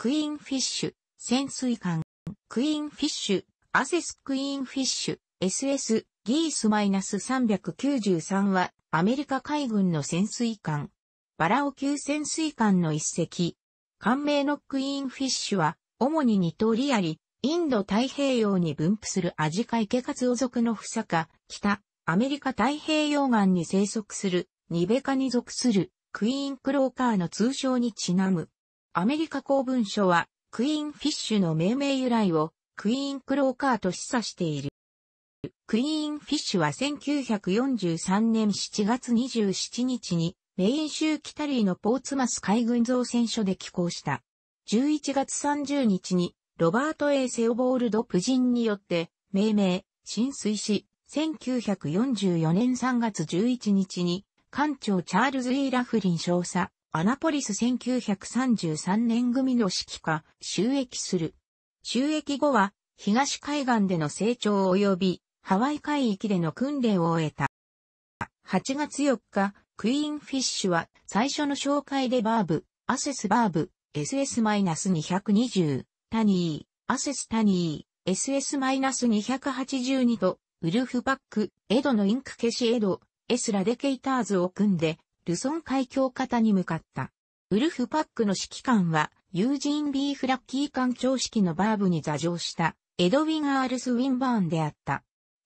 クイーンフィッシュ、潜水艦、クイーンフィッシュ、アセスクイーンフィッシュ、SS、ギースマイナス -393 は、アメリカ海軍の潜水艦、バラオ級潜水艦の一隻。艦名のクイーンフィッシュは、主に二通りあり、インド太平洋に分布するアジカイケカツオ族のフサカ、北、アメリカ太平洋岸に生息する、ニベカに属する、クイーンクローカーの通称にちなむ。アメリカ公文書は、クイーンフィッシュの命名由来を、クイーンクローカーと示唆している。クイーンフィッシュは1943年7月27日に、メイン州キタリーのポーツマス海軍造船所で寄港した。11月30日に、ロバート・ A・ セオボールド・プジンによって、命名、浸水し、1944年3月11日に、艦長チャールズ・リー・ラフリン少佐、アナポリス1933年組の指揮下、収益する。収益後は、東海岸での成長及び、ハワイ海域での訓練を終えた。8月4日、クイーンフィッシュは、最初の紹介でバーブ、アセスバーブ、SS-220、タニー、アセスタニー、SS-282 と、ウルフパック、エドのインク消しエド、エスラデケイターズを組んで、ルソン海峡型に向かった。ウルフパックの指揮官は、ユージン・ B・ フラッキー艦長指揮のバーブに座乗した、エドウィン・アールス・ウィンバーンであった。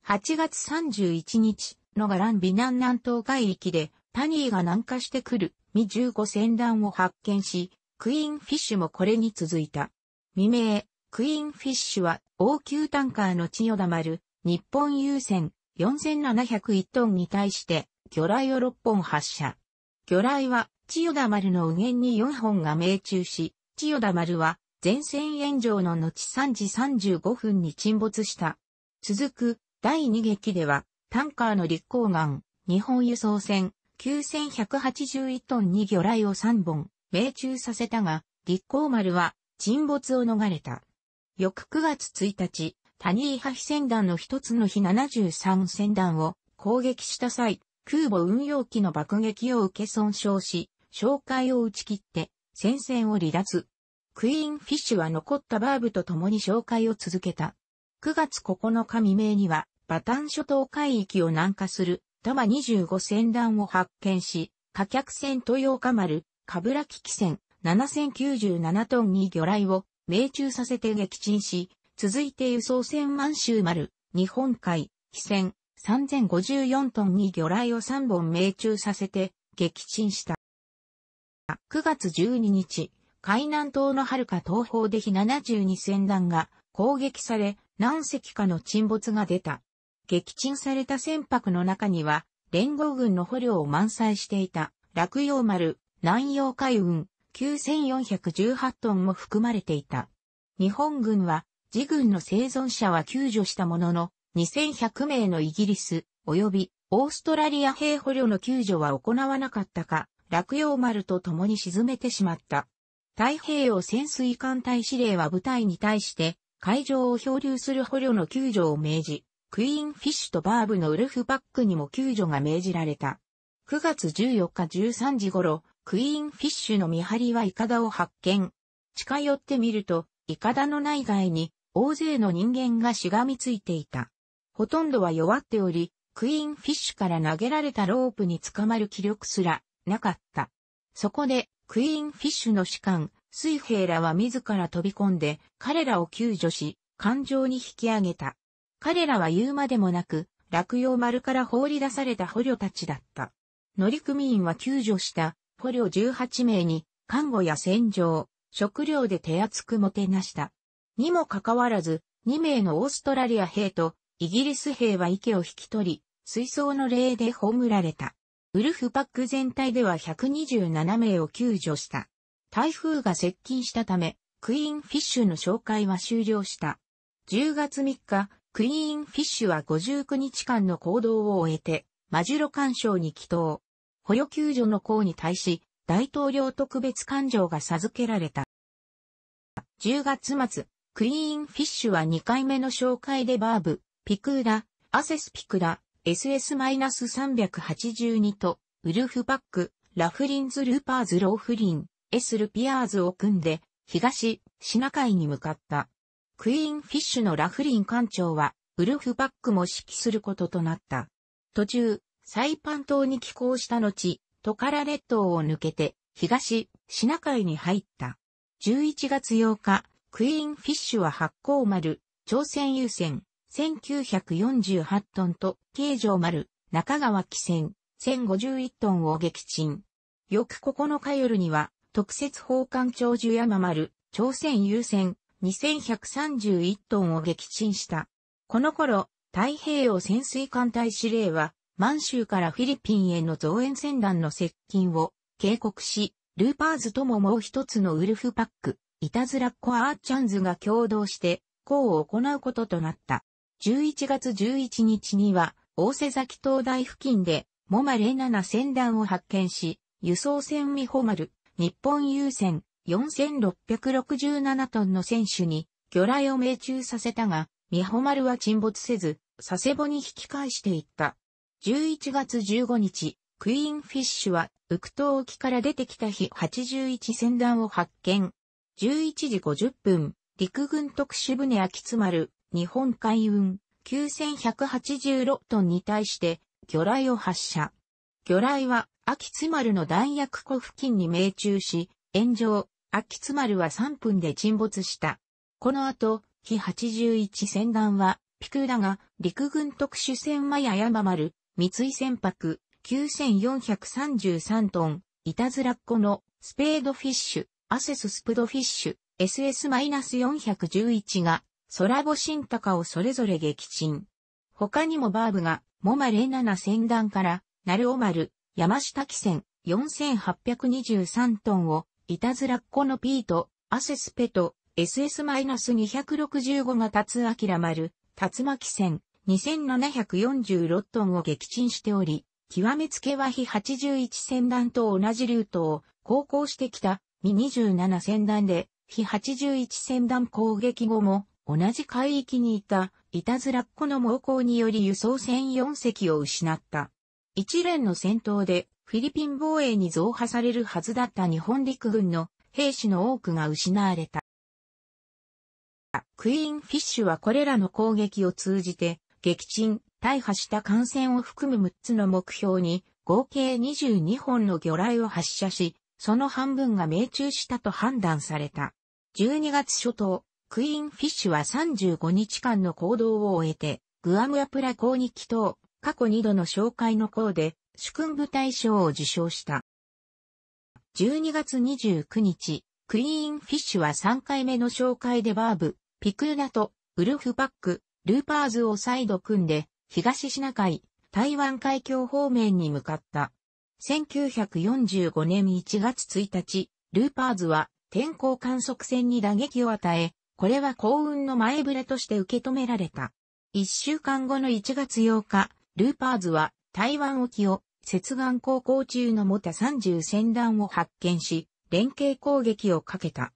8月31日、のガランナ南南東海域で、パニーが南下してくる、ミ15船団を発見し、クイーンフィッシュもこれに続いた。未明、クイーンフィッシュは、王宮タンカーの千代田丸、日本優先4701トンに対して、魚雷を6本発射。魚雷は、千代田丸の右舷に4本が命中し、千代田丸は、前線炎上の後3時35分に沈没した。続く、第2撃では、タンカーの立航岸、日本輸送船、9181トンに魚雷を3本、命中させたが、立航丸は、沈没を逃れた。翌9月1日、谷井派飛船団の一つの日73船団を攻撃した際、空母運用機の爆撃を受け損傷し、紹介を打ち切って戦線を離脱。クイーンフィッシュは残ったバーブと共に紹介を続けた。9月9日未明には、バタン諸島海域を南下する、タマ25船団を発見し、火客船豊岡丸、カブラ機器船、7097トンに魚雷を命中させて撃沈し、続いて輸送船満州丸、日本海、汽船、3054トンに魚雷を3本命中させて撃沈した。9月12日、海南島の遥か東方で非72船団が攻撃され何隻かの沈没が出た。撃沈された船舶の中には連合軍の捕虜を満載していた落葉丸南洋海運9418トンも含まれていた。日本軍は自軍の生存者は救助したものの2100名のイギリス、及びオーストラリア兵捕虜の救助は行わなかったか、落葉丸と共に沈めてしまった。太平洋潜水艦隊司令は部隊に対して、海上を漂流する捕虜の救助を命じ、クイーンフィッシュとバーブのウルフパックにも救助が命じられた。9月14日13時頃、クイーンフィッシュの見張りはイカダを発見。近寄ってみると、イカダの内外に大勢の人間がしがみついていた。ほとんどは弱っており、クイーンフィッシュから投げられたロープに捕まる気力すらなかった。そこで、クイーンフィッシュの士官、水兵らは自ら飛び込んで、彼らを救助し、艦上に引き上げた。彼らは言うまでもなく、落葉丸から放り出された捕虜たちだった。乗組員は救助した捕虜18名に、看護や戦場、食料で手厚くもてなした。にもかかわらず、2名のオーストラリア兵とイギリス兵は池を引き取り、水槽の霊で葬られた。ウルフパック全体では127名を救助した。台風が接近したため、クイーンフィッシュの紹介は終了した。10月3日、クイーンフィッシュは59日間の行動を終えて、マジュロ干渉に祈祷。捕虜救助の項に対し、大統領特別感情が授けられた。10月末、クイーンフィッシュは2回目の紹介でバーブ、ピクーラ、アセスピクラ、SS-382 と、ウルフパック、ラフリンズ・ルーパーズ・ローフリン、エスル・ピアーズを組んで、東、シナ海に向かった。クイーン・フィッシュのラフリン艦長は、ウルフパックも指揮することとなった。途中、サイパン島に寄港した後、トカラ列島を抜けて、東、シナ海に入った。11月8日、クイーン・フィッシュは発行丸、朝鮮優先、1948トンと、京城丸、中川汽船、1051トンを撃沈。翌9日夜には、特設奉艦長寿山丸、朝鮮優先、2131トンを撃沈した。この頃、太平洋潜水艦隊司令は、満州からフィリピンへの増援船団の接近を警告し、ルーパーズとももう一つのウルフパック、いたずらっ子アーチャンズが共同して、こう行うこととなった。11月11日には、大瀬崎灯台付近で、モマレ7船団を発見し、輸送船美穂丸、日本郵船4667トンの船首に、魚雷を命中させたが、美穂丸は沈没せず、佐世保に引き返していった。11月15日、クイーンフィッシュは、ウクト沖から出てきた日81船団を発見。11時50分、陸軍特殊船秋津丸、日本海運9186トンに対して魚雷を発射。魚雷は秋津丸の弾薬庫付近に命中し、炎上、秋津丸は3分で沈没した。この後、日81船団は、ピクーダが陸軍特殊船マヤヤマ丸、三井船舶9433トン、いたずらっ子のスペードフィッシュ、アセススプドフィッシュ、SS-411 がソラボシンタカをそれぞれ撃沈。他にもバーブが、モマレーナナ団から、ナルオマル、山下汽船、4823トンを、いたずらっ子のピート、アセスペト、SS-265 が立つアキラル、竜巻船、2746トンを撃沈しており、極めつけは非81戦団と同じルートを航行してきた、ミ27戦団で、非81戦団攻撃後も、同じ海域にいた、いたずらっ子の猛攻により輸送船4隻を失った。一連の戦闘で、フィリピン防衛に増派されるはずだった日本陸軍の兵士の多くが失われた。クイーンフィッシュはこれらの攻撃を通じて、撃沈、大破した艦船を含む6つの目標に、合計22本の魚雷を発射し、その半分が命中したと判断された。12月初頭、クイーンフィッシュは35日間の行動を終えて、グアムアプラ港に帰島、過去2度の紹介の項で、主君部大賞を受賞した。12月29日、クイーンフィッシュは3回目の紹介でバーブ、ピクーナとウルフパック、ルーパーズを再度組んで、東シナ海、台湾海峡方面に向かった。1945年1月1日、ルーパーズは天候観測船に打撃を与え、これは幸運の前触れとして受け止められた。一週間後の1月8日、ルーパーズは台湾沖を接岸航行中のモた30船団を発見し、連携攻撃をかけた。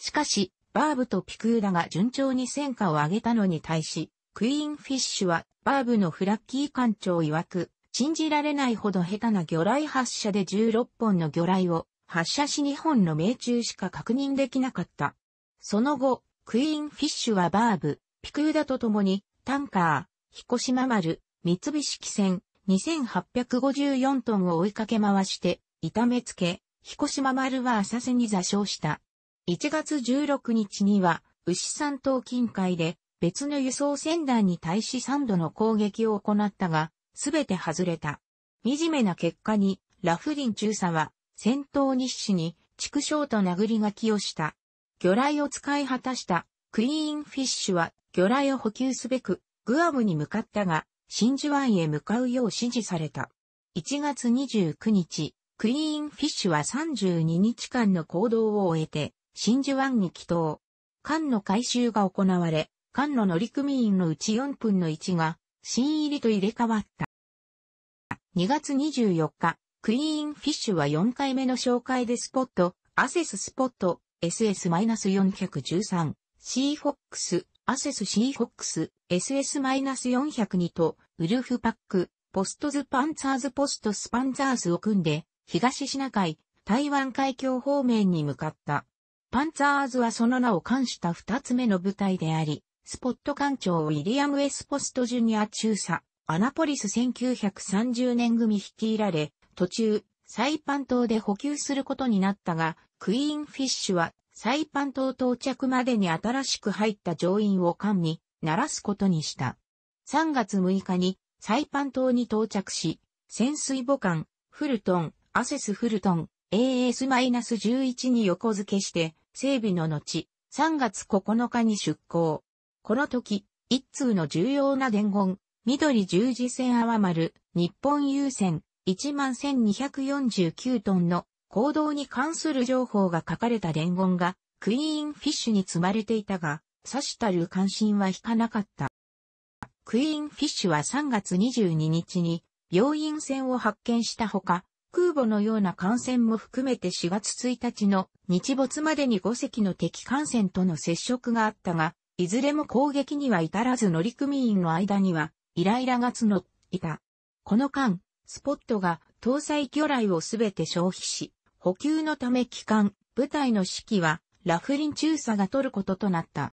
しかし、バーブとピクーダが順調に戦果を上げたのに対し、クイーンフィッシュはバーブのフラッキー艦長曰く、信じられないほど下手な魚雷発射で16本の魚雷を発射し2本の命中しか確認できなかった。その後、クイーンフィッシュはバーブ、ピクーダと共に、タンカー、彦島丸、三菱汽船、2854トンを追いかけ回して、痛めつけ、彦島丸は浅瀬に座礁した。1月16日には、牛山島近海で、別の輸送船団に対し3度の攻撃を行ったが、すべて外れた。惨めな結果に、ラフリン中佐は、戦闘日誌に、畜生と殴り書きをした。魚雷を使い果たしたクリーンフィッシュは魚雷を補給すべくグアムに向かったが真珠湾へ向かうよう指示された。1月29日、クリーンフィッシュは32日間の行動を終えて真珠湾に帰島。艦の回収が行われ、艦の乗組員のうち4分の1が新入りと入れ替わった。2月24日、クリーンフィッシュは4回目の紹介でスポット、アセススポット、SS-413、シーフォックス、アセスシーフォックス、SS-402 と、ウルフパック、ポストズパンツァーズポストスパンツァーズを組んで、東シナ海、台湾海峡方面に向かった。パンツァーズはその名を冠した二つ目の部隊であり、スポット艦長ウィリアム・エスポストジュニア中佐、アナポリス1930年組率いられ、途中、サイパン島で補給することになったが、クイーンフィッシュは、サイパン島到着までに新しく入った乗員を艦に、鳴らすことにした。3月6日に、サイパン島に到着し、潜水母艦、フルトン、アセスフルトン、AS-11 に横付けして、整備の後、3月9日に出港。この時、一通の重要な伝言、緑十字線泡丸、日本優先、11,249トンの行動に関する情報が書かれた伝言がクイーンフィッシュに積まれていたが、刺したる関心は引かなかった。クイーンフィッシュは3月22日に病院船を発見したほか、空母のような艦船も含めて4月1日の日没までに5隻の敵艦船との接触があったが、いずれも攻撃には至らず乗組員の間にはイライラが募っていた。この間、スポットが搭載魚雷をすべて消費し、補給のため帰還、部隊の指揮は、ラフリン中佐が取ることとなった。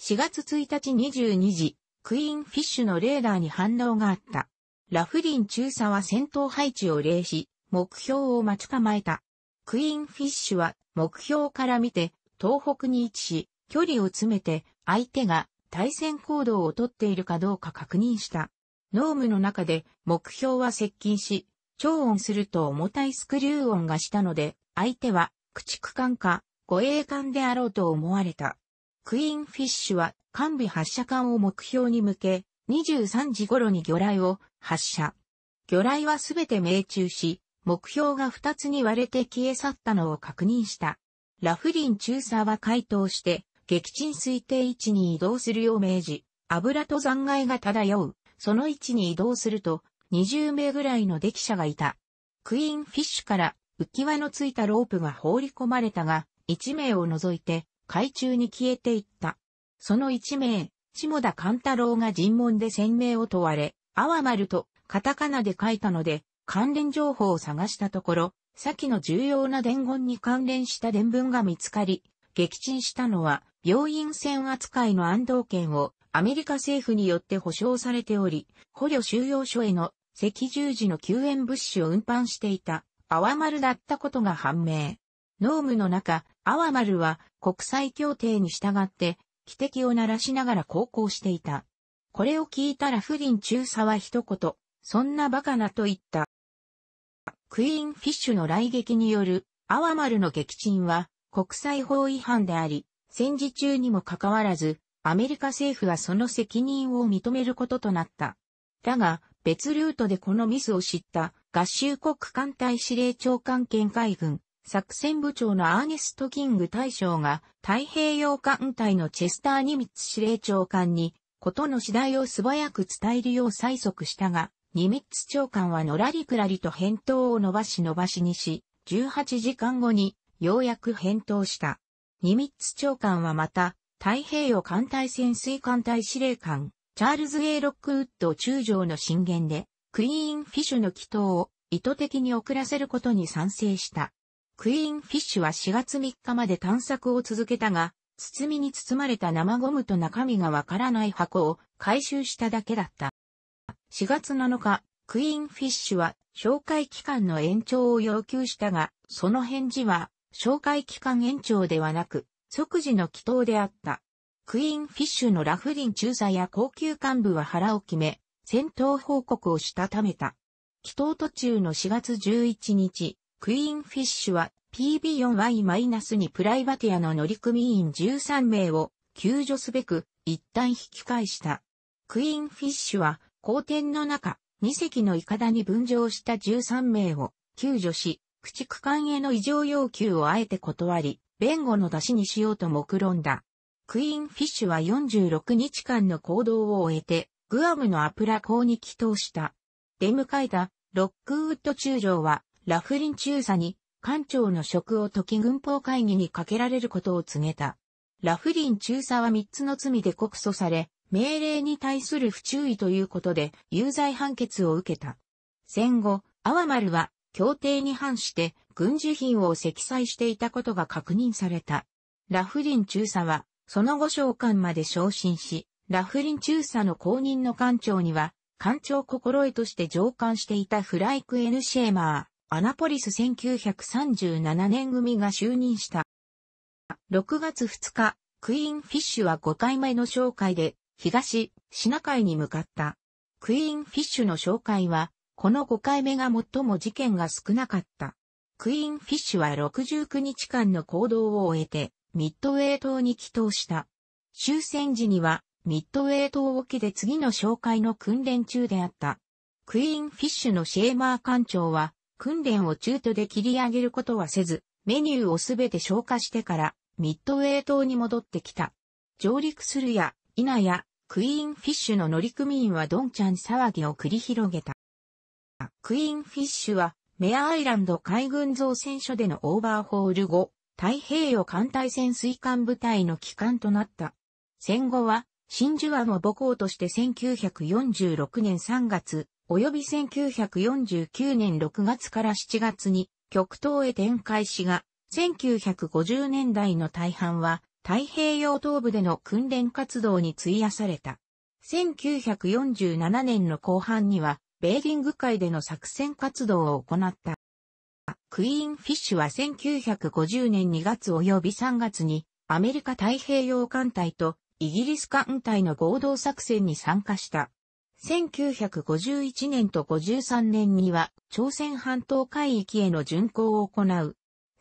4月1日22時、クイーンフィッシュのレーダーに反応があった。ラフリン中佐は戦闘配置を例し、目標を待ち構えた。クイーンフィッシュは目標から見て東北に位置し、距離を詰めて相手が対戦行動をとっているかどうか確認した。ノームの中で目標は接近し、超音すると重たいスクリュー音がしたので、相手は駆逐艦か護衛艦であろうと思われた。クイーンフィッシュは艦尾発射艦を目標に向け、23時頃に魚雷を発射。魚雷はすべて命中し、目標が2つに割れて消え去ったのを確認した。ラフリン中佐は回答して、撃沈推定位置に移動するよう命じ、油と残骸が漂う、その位置に移動すると、20名ぐらいの出来者がいた。クイーンフィッシュから浮き輪のついたロープが放り込まれたが、1名を除いて海中に消えていった。その1名、下田勘太郎が尋問で鮮明を問われ、あわまるとカタカナで書いたので、関連情報を探したところ、先の重要な伝言に関連した伝聞が見つかり、撃沈したのは、病院船扱いの安藤県をアメリカ政府によって保障されており、捕虜収容所への赤十字の救援物資を運搬していた、アワマルだったことが判明。ノームの中、アワマルは国際協定に従って、汽笛を鳴らしながら航行していた。これを聞いたら不倫中佐は一言、そんなバカなと言った。クイーンフィッシュの来撃によるアワマルの撃沈は国際法違反であり、戦時中にもかかわらず、アメリカ政府はその責任を認めることとなった。だが、別ルートでこのミスを知った合衆国艦隊司令長官兼海軍作戦部長のアーネスト・キング大将が太平洋艦隊のチェスター・ニミッツ司令長官にことの次第を素早く伝えるよう催促したが、ニミッツ長官はのらりくらりと返答を伸ばし伸ばしにし、18時間後にようやく返答した。ニミッツ長官はまた、太平洋艦隊潜水艦隊司令官、チャールズ・エイロックウッド中将の進言で、クイーン・フィッシュの祈祷を意図的に遅らせることに賛成した。クイーン・フィッシュは4月3日まで探索を続けたが、包みに包まれた生ゴムと中身がわからない箱を回収しただけだった。4月7日、クイーン・フィッシュは紹介期間の延長を要求したが、その返事は紹介期間延長ではなく、即時の祈祷であった。クイーンフィッシュのラフリン中佐や高級幹部は腹を決め、戦闘報告をしたためた。祈祷途中の4月11日、クイーンフィッシュは PB4Y- プライバティアの乗組員13名を救助すべく一旦引き返した。クイーンフィッシュは後天の中、2隻のイカダに分乗した13名を救助し、駆逐艦への異常要求をあえて断り、弁護の出しにしようと目論んだ。クイーンフィッシュは46日間の行動を終えて、グアムのアプラ港に帰投した。出迎えたロックウッド中将は、ラフリン中佐に、艦長の職を解き軍法会議にかけられることを告げた。ラフリン中佐は3つの罪で告訴され、命令に対する不注意ということで、有罪判決を受けた。戦後、アワマルは、協定に反して、軍事品を積載していたことが確認された。ラフリン中佐は、その後召喚まで昇進し、ラフリン中佐の後任の艦長には、艦長心得として上官していたフライク・エヌ・シェーマー、アナポリス1937年組が就任した。6月2日、クイーンフィッシュは5回目の紹介で、東、シナ海に向かった。クイーンフィッシュの紹介は、この5回目が最も事件が少なかった。クイーンフィッシュは69日間の行動を終えて、ミッドウェー島に帰投した。終戦時には、ミッドウェー島沖で次の紹介の訓練中であった。クイーンフィッシュのシェーマー艦長は、訓練を中途で切り上げることはせず、メニューをすべて消化してから、ミッドウェー島に戻ってきた。上陸するや、否や、クイーンフィッシュの乗組員はドンちゃん騒ぎを繰り広げた。クイーンフィッシュは、メアアイランド海軍造船所でのオーバーホール後、太平洋艦隊潜水艦部隊の機関となった。戦後は、真珠湾を母港として1946年3月、及び1949年6月から7月に極東へ展開しが、1950年代の大半は太平洋東部での訓練活動に費やされた。1947年の後半には、ベーリング海での作戦活動を行った。クイーンフィッシュは1950年2月及び3月にアメリカ太平洋艦隊とイギリス艦隊の合同作戦に参加した。1951年と53年には朝鮮半島海域への巡航を行う。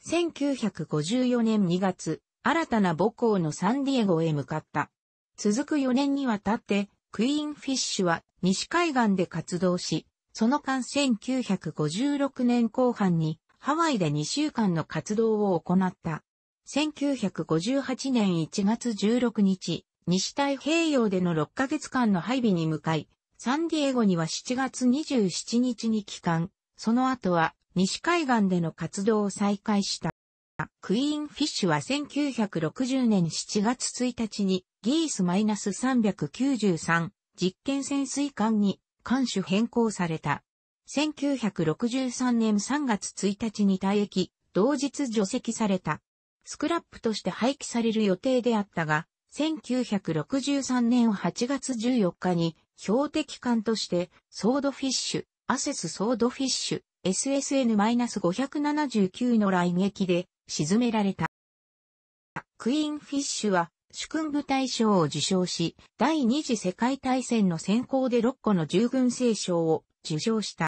1954年2月、新たな母港のサンディエゴへ向かった。続く4年にわたって、クイーンフィッシュは西海岸で活動し、その間1956年後半にハワイで2週間の活動を行った。1958年1月16日、西太平洋での6ヶ月間の配備に向かい、サンディエゴには7月27日に帰還、その後は西海岸での活動を再開した。クイーンフィッシュは1960年7月1日にギース -393 実験潜水艦に艦種変更された。1963年3月1日に退役、同日除籍された。スクラップとして廃棄される予定であったが、1963年8月14日に標的艦としてソードフィッシュ、アセスソードフィッシュ SSN-579 の雷撃で沈められた。クイーンフィッシュは主君部大賞を受賞し、第二次世界大戦の先行で6個の従軍聖賞を受賞した。